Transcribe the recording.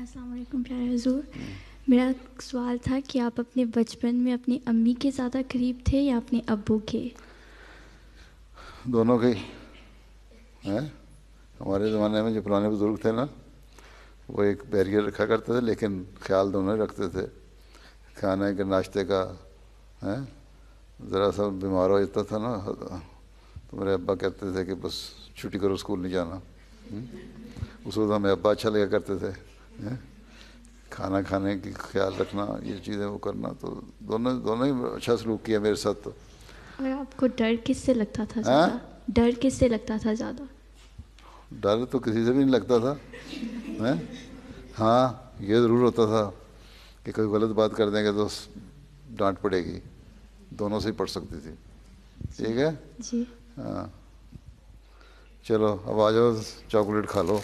अस्सलाम प्यारे हजूर मेरा सवाल था कि आप अपने बचपन में अपनी अम्मी के ज़्यादा करीब थे या अपने अबू के दोनों के हैं हमारे ज़माने में जो पुराने बुज़ुर्ग थे ना वो एक बैरियर रखा करते थे लेकिन ख्याल दोनों तो ही रखते थे खाने के नाश्ते का हैं ज़रा सा बीमार हो जाता था ना तो मेरे अब्बा कहते थे कि बस छुट्टी करो स्कूल नहीं जाना हम्म? उस वक्त हमें अब्बा अच्छा लगा करते थे खाना खाने की ख्याल रखना ये चीज़ें वो करना तो दोनों दोनों ही अच्छा सलूक किया मेरे साथ तो और आपको डर किससे लगता था ज़्यादा डर किससे लगता था ज़्यादा डर तो किसी से भी नहीं लगता था है हाँ ये ज़रूर होता था कि कोई गलत बात कर देंगे तो डांट पड़ेगी दोनों से ही पड़ सकती थी ठीक है जी हाँ चलो अब आ जाओ चॉकलेट खा लो